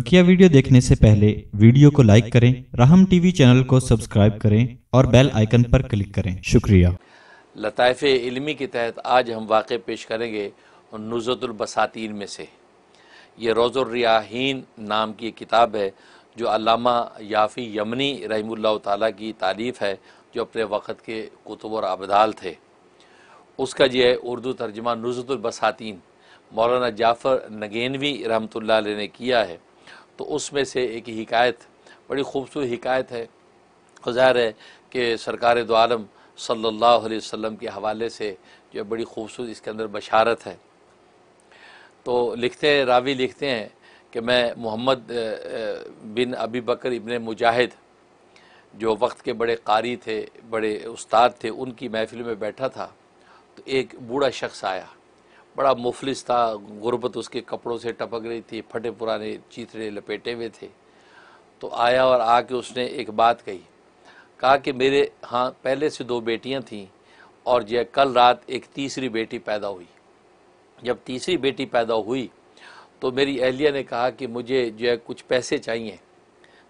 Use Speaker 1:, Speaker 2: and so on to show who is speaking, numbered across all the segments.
Speaker 1: बकिया वीडियो देखने से पहले वीडियो को लाइक करें राहम टीवी चैनल को सब्सक्राइब करें और बेल आइकन पर क्लिक करें शुक्रिया लताइफ इलमी के तहत आज हम वाक़ पेश करेंगे नुजतुलबसातीन में से ये रोज़ुर्रियाहीन नाम की किताब है जो अलामा याफ़ी यमनी रही ताला की तारीफ़ है जो अपने वक़्त के कुतुब और अबदाल थे उसका जो है उर्दू तर्जमा नुजतुलबसातीन मौलाना जाफ़र नगेनवी रहमत ने किया है तो उसमें से एक हिकायत बड़ी खूबसूरत हिकायत है ज़ाहिर है कि सरकार दो आलम सल्ला वसल्लम के हवाले से जो बड़ी खूबसूरत इसके अंदर बशारत है तो लिखते हैं रावी लिखते हैं कि मैं मोहम्मद बिन अबी बकर इबन मुजाहिद जो वक्त के बड़े कारी थे बड़े उस्ताद थे उनकी महफिल में बैठा था तो एक बूढ़ा शख्स आया बड़ा मुफलिस था गुर्बत उसके कपड़ों से टपक रही थी फटे पुराने चीतरे लपेटे हुए थे तो आया और आके उसने एक बात कही कहा कि मेरे हाँ पहले से दो बेटियां थीं और यह कल रात एक तीसरी बेटी पैदा हुई जब तीसरी बेटी पैदा हुई तो मेरी अहलिया ने कहा कि मुझे जो है कुछ पैसे चाहिए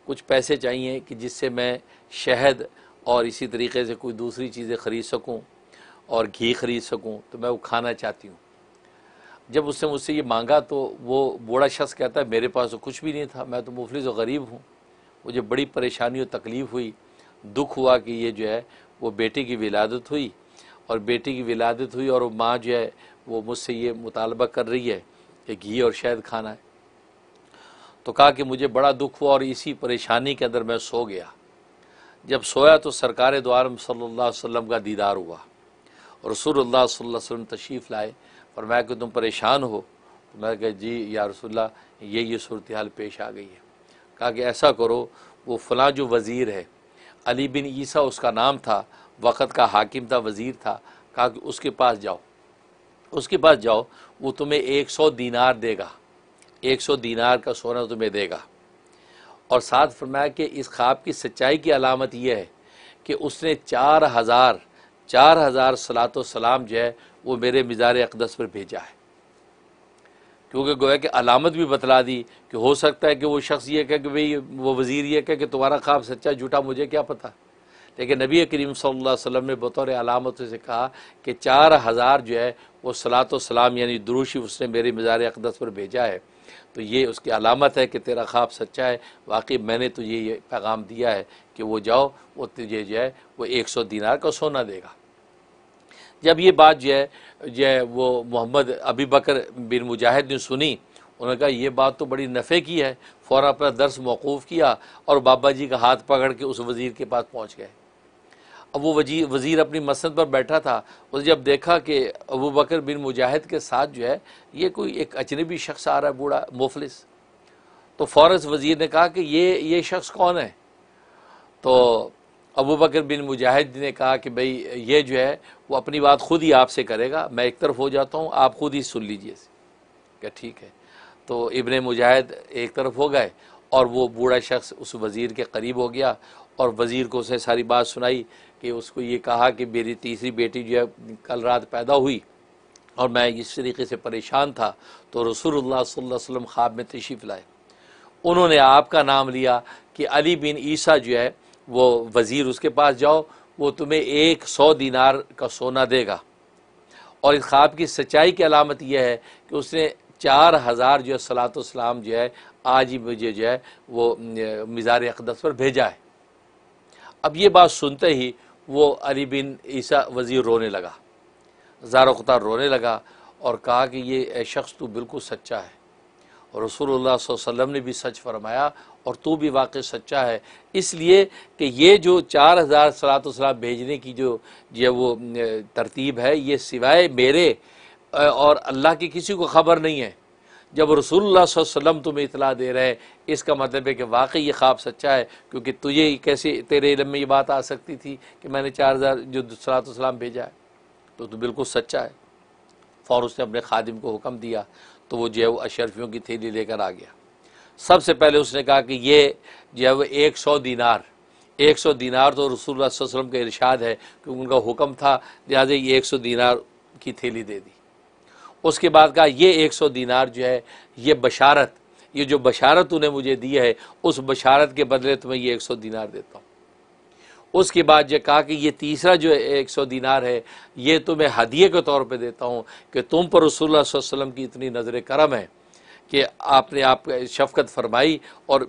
Speaker 1: कुछ पैसे चाहिए कि जिससे मैं शहद और इसी तरीके से कोई दूसरी चीज़ें ख़रीद सकूं और घी ख़रीद सकूं तो मैं वो खाना चाहती हूँ जब उसने मुझसे ये मांगा तो वो बूढ़ा शख्स कहता है मेरे पास तो कुछ भी नहीं था मैं तो मुफलिस और गरीब हूँ मुझे बड़ी परेशानी और तकलीफ़ हुई दुख हुआ कि ये जो है वो बेटी की विलादत हुई और बेटी की विलादत हुई और माँ जो है वो मुझसे ये मुतालबा कर रही है कि घी और शहद खाना है तो कहा कि मुझे बड़ा दुख हुआ और इसी परेशानी के अंदर मैं सो गया जब सोया तो सरकार द्वार सल्ला वसम का दीदार हुआ रसूल सल्ला वसम तशरीफ़ लाए और मैं कि तुम परेशान हो तो मैं कह जी या रसोल्ला ये ये सूरत हाल पेश आ गई है कहा कि ऐसा करो वो फलां जो वज़ीर है अली बिन ईसा उसका नाम था वक़्त का हाकिम था वज़ीर था कहा कि उसके पास जाओ उसके पास जाओ वो तुम्हें एक सौ दीनार देगा एक सौ दीनार का सोना तुम्हें देगा और साथ फरमाया कि इस ख्वाब की सच्चाई की अलामत यह है कि उसने चार हज़ार चार हज़ार सलात सलाम जो है वो मेरे मिज़ार अकदस पर भेजा है क्योंकि गोया कि अलामत भी बतला दी कि हो सकता है कि वो शख्स ये कहे कि भाई वो वज़ीर ये कहे कि तुम्हारा ख्वाब सच्चा झूठा मुझे क्या पता लेकिन नबी करीम सल्लल्लाहु अलैहि वसल्लम ने बतौर अलामत से कहा कि चार हज़ार जो है वो सलात सलाम यानी दुरुशी उसने मेरे मज़ार अकदस पर भेजा है तो ये उसकी अलामत है कि तेरा ख्वाब सच्चा है वाकई मैंने तुझे तो ये पैगाम दिया है कि वो जाओ वो तुझे जो है वो एक सौ दीनार का सोना देगा जब ये बात जो है जो है वो मोहम्मद अबी बकर बिन मुजाहिद ने सुनी उन्होंने कहा यह बात तो बड़ी नफ़े की है फ़ौर अपना दर्स मौकूफ़ किया और बाबा जी का हाथ पकड़ के उस वज़ीर के पास पहुँच गए अब वो वजी वज़ीर अपनी मसंद पर बैठा था उसने जब देखा कि अबू बकर बिन मुजाहिद के साथ जो है ये कोई एक अजनबी शख्स आ रहा है बूढ़ा मुफलिस तो फ़ौर वज़ीर ने कहा कि ये ये शख्स कौन है तो अबू बकर बिन मुजाहिद ने कहा कि भाई ये जो है वो अपनी बात खुद ही आपसे करेगा मैं एक तरफ हो जाता हूँ आप खुद ही सुन लीजिए क्या ठीक है तो इबन मुजाहिद एक तरफ हो गए और वो बूढ़ा शख्स उस वज़ीर के करीब हो गया और वज़ीर को उसने सारी बात सुनाई कि उसको ये कहा कि मेरी तीसरी बेटी जो है कल रात पैदा हुई और मैं इस तरीके से परेशान था तो रसूलुल्लाह सल्लल्लाहु ख्वाब में तशीफ लाए उन्होंने आपका नाम लिया कि अली बिन ईसा जो है वो वज़ीर उसके पास जाओ वो तुम्हें एक सौ दिनार का सोना देगा और इस ख्वाब की सच्चाई की अलामत यह है कि उसने चार हज़ार जो है सलात जो है आज ही मुझे जो है वो मज़ार अकदस पर भेजा है अब ये बात सुनते ही वो अली बिन ईसा वज़ीर रोने लगा ज़ारा रोने लगा और कहा कि ये शख्स तो बिल्कुल सच्चा है और रसूलुल्लाह वसल्लम ने भी सच फरमाया और तू तो भी वाकई सच्चा है इसलिए कि ये जो चार हज़ार सलात सलाम भेजने की जो ये वो तरतीब है ये सिवाय मेरे और अल्लाह की किसी को ख़बर नहीं है जब रसूलुल्लाह वसल्लम तुम्हें इतला दे रहे हैं इसका मतलब है कि वाकई ये ख्वाब सच्चा है क्योंकि तुझे कैसे तेरे इलम में ये बात आ सकती थी कि मैंने चार हज़ार जो सलात सलाम भेजा है तो तू बिल्कुल सच्चा है फ़ौर उसने अपने खादिम को हुक्म दिया तो वो जो है वो अशरफियों की थैली लेकर आ गया सबसे पहले उसने कहा कि ये जो है वो एक सौ दीनार एक सौ दीनार तो रसूल वसलम का इरशाद है क्योंकि उनका हुक्म था लिहाजा ये एक सौ दीनार की थैली दे दी उसके बाद कहा ये एक सौ दीनार जो है ये बशारत ये जो बशारत उन्हें मुझे दी है उस बशारत के बदले तुम्हें ये एक सौ दीनार देता हूँ उसके बाद ये कहा कि ये तीसरा जो एक सौ दिनार है ये तो मैं हदिये के तौर पे देता हूँ कि तुम पर रसूल की इतनी नज़र करम है कि आपने आप शफकत फरमाई और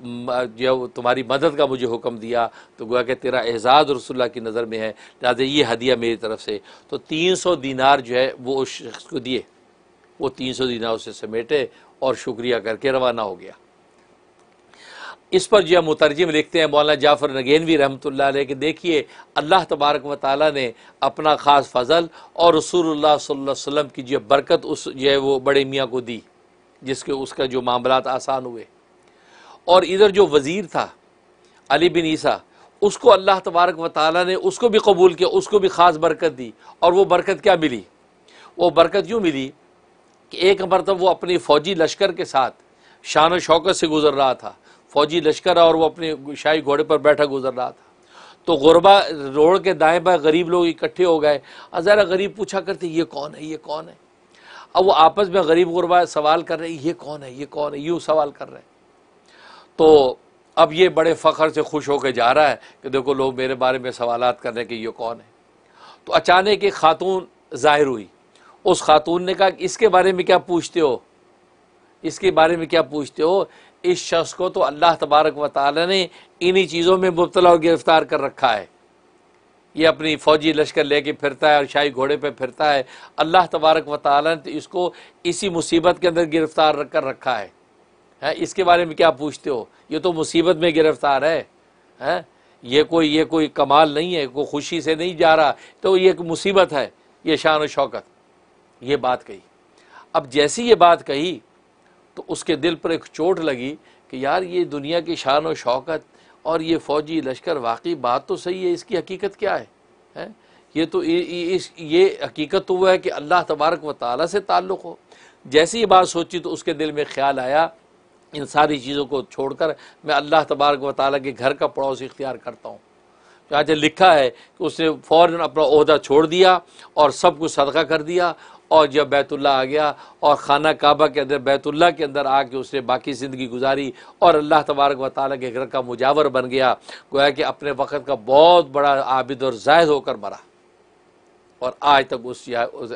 Speaker 1: जो तुम्हारी मदद का मुझे हुक्म दिया तो गोया कि तेरा एजाज़ रसुल्ला की नज़र में है लिहाजा ये हदिया मेरी तरफ से तो तीन सौ दिनार जो है वो उस शख्स को दिए वो तीन सौ दिनार उसे समेटे और शुक्रिया करके रवाना हो गया इस पर जो मुतरजम लिखते हैं मौलाना जाफ़र नगेनवी रहमत के देखिए अल्लाह तबारक व ताली ने अपना ख़ास फजल और रसूल सल्लम की जो बरकत उस जो है वो बड़े मियाँ को दी जिसके उसका जो मामला आसान हुए और इधर जो वज़ीर था अली बिन ईसा उसको अल्लाह तबारक व ताली ने उसको भी कबूल किया उसको भी ख़ास बरकत दी और वह बरकत क्या मिली वो बरकत यूँ मिली कि एक मरतब वो अपनी फ़ौजी लश्कर के साथ शान शौकत से गुज़र रहा था फौजी लश्कर और वो अपने शाही घोड़े पर बैठा गुजर रहा था तो गुरबा रोड के दाएं पर गरीब लोग इकट्ठे हो गए और गरीब पूछा करते ये कौन है ये कौन है अब वो आपस में गरीब गुरबा सवाल कर रहे ये कौन है ये कौन है यूँ सवाल कर रहे हैं तो अब ये बड़े फ़ख्र से खुश होकर जा रहा है कि देखो लोग मेरे बारे में सवाल कर रहे हैं कि ये कौन है तो अचानक एक खातून ज़ाहिर हुई उस खातून ने कहा इसके बारे में क्या पूछते हो इसके बारे में क्या पूछते हो इस शख्स को तो अल्लाह तबारक व ताली ने इन्हीं चीज़ों में मुबतला और गिरफ्तार कर रखा है ये अपनी फ़ौजी लश्कर लेके फिरता है और शाही घोड़े पे फिरता है अल्लाह तबारक व ताली ने तो इसको इसी मुसीबत के अंदर गिरफ़्तार कर रखा है हैं इसके बारे में क्या पूछते हो ये तो मुसीबत में गिरफ़्तार है हैं ये कोई ये कोई कमाल नहीं है कोई खुशी से नहीं जा रहा तो ये एक मुसीबत है ये शान शौकत ये बात कही अब जैसी ये बात कही तो उसके दिल पर एक चोट लगी कि यार ये दुनिया की शान और शौकत और ये फ़ौजी लश्कर वाकई बात तो सही है इसकी हकीकत क्या है, है? ये तो इस ये हकीकत तो वह है कि अल्लाह तबारक व ताली से ताल्लुक़ हो जैसी ये बात सोची तो उसके दिल में ख्याल आया इन सारी चीज़ों को छोड़कर मैं अल्लाह तबारक व ताली के घर का पड़ोस इख्तियार करता हूँ चाहे लिखा है कि उसने फ़ौर अपना अहदा छोड़ दिया और सब कुछ सदका कर दिया और जब बैतुल्ला आ गया और खाना काबा के अंदर बैतुल्ला के अंदर आके उसने बाकी ज़िंदगी गुजारी और अल्लाह तबारक व ताली के घर का मुजावर बन गया गोया कि अपने वक़्त का बहुत बड़ा आबिद और जायद होकर मरा और आज तक उस,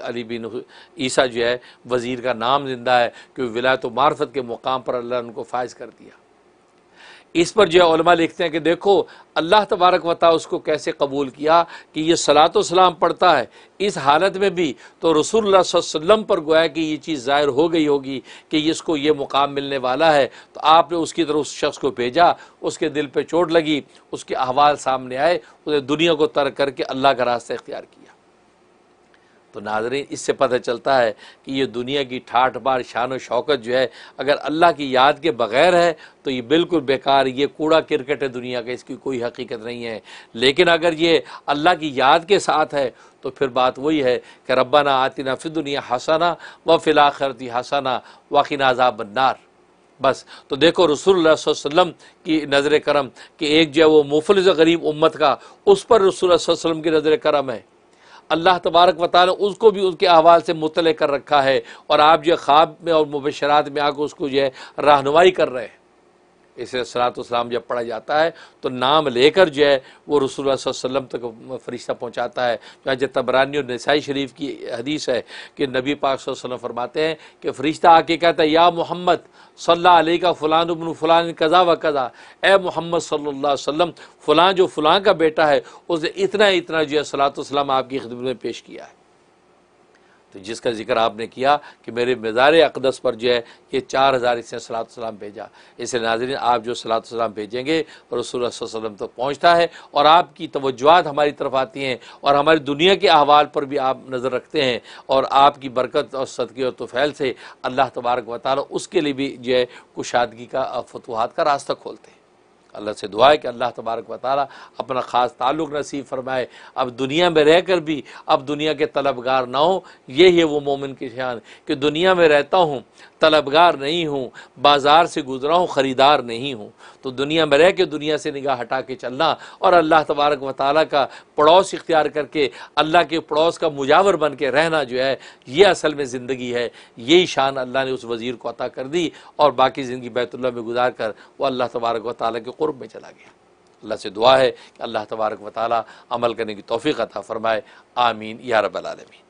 Speaker 1: अली बिन ईसा जो है वज़ीर का नाम जिंदा है क्योंकि विलायत मार्फत के मुकाम पर अल्लाह ने उनको फायज़ कर दिया इस पर जो है लिखते हैं कि देखो अल्लाह तबारक वता उसको कैसे कबूल किया कि ये सलात सलाम पढ़ता है इस हालत में भी तो रसूल पर गोया कि ये चीज़ ज़ाहिर हो गई होगी कि इसको ये मुकाम मिलने वाला है तो आपने उसकी तरफ उस शख्स को भेजा उसके दिल पर चोट लगी उसके अहवाल सामने आए उसने दुनिया को तर्क करके अल्लाह का रास्ता इख्तियार किया तो नाजरीन इससे पता चलता है कि ये दुनिया की ठाठ बार शान शौकत जो है अगर अल्लाह की याद के बगैर है तो ये बिल्कुल बेकार ये कूड़ा क्रिकेट है दुनिया का इसकी कोई हकीकत नहीं है लेकिन अगर ये अल्लाह की याद के साथ है तो फिर बात वही है कि रब्बाना आतिना फिर दुनिया हसाना व फिलाखरती हसाना वाकिन आजा बन्नार बस तो देखो रसूल की नज़र करम कि एक जो है वो मुफल गरीब उम्मत का उस पर रसूल वसल्लम की नज़र करम है अल्लाह तबारक ने उसको भी उसके अहवाल से मुतल कर रखा है और आप जो ख्वाब में और मुबशरात में आकर उसको जो है रहनुमाई कर रहे हैं इसे सलातम जब पढ़ा जाता है तो नाम लेकर जो है वो रसूल वसम तक फरिश्ता पहुँचाता है जो तबरानी और नसाई शरीफ की हदीस है कि नबी पाक वसल्लम फरमाते हैं कि फरिश्ता आके कहता है या मोहम्मद सल्ला का फ़लान उबन फ़लान कज़ा व कज़ा ए मोहम्मद सल्ला वसम फ़लाँ जो फ़लाँ का बेटा है उसने इतना इतना जो है सलात वसलम आपकी खिदमत में पेश किया है तो जिसका जिक्र आपने किया कि मेरे मज़ार अकदस पर जो है ये चार हज़ार इसने सलाम भेजा इसलिए नाजरीन आप जो सलाम भेजेंगे रसूल वसलम तक तो पहुँचता है और आपकी तोज्जहत हमारी तरफ आती हैं और हमारी दुनिया के अहवाल पर भी आप नज़र रखते हैं और आपकी बरकत और सदक़े और तुफ़ैल से अल्लाह तबारक वाली उसके लिए भी जो है कुशादगी का फतवाहत का रास्ता खोलते हैं अल्लाह से दुआ है कि अल्लाह तबारक व अपना ख़ास ताल्लुक़ नसीब फरमाए अब दुनिया में रह कर भी अब दुनिया के तलबगार ना हो यही है वो मोमिन की शान कि दुनिया में रहता हूँ तलबगार नहीं हूँ बाज़ार से गुजरा हूँ ख़रीदार नहीं हूँ तो दुनिया में रह के दुनिया से निगाह हटा के चलना और अल्लाह तबारक व ताल का पड़ोस इख्तियार करके अल्लाह के पड़ोस का मुजावर बन के रहना जो है ये असल में ज़िंदगी है यही शान अल्लाह ने उस वज़ीर को अता कर दी और बाकी ज़िंदगी बैतुल्ला में गुजार कर वह अल्लाह तबारक व ताली के क़ुरब में चला गया अल्लाह से दुआ है कि अल्लाह तबारक व ताली अमल करने की तोफ़ी अता फ़रमाए आमीन या रबालमीन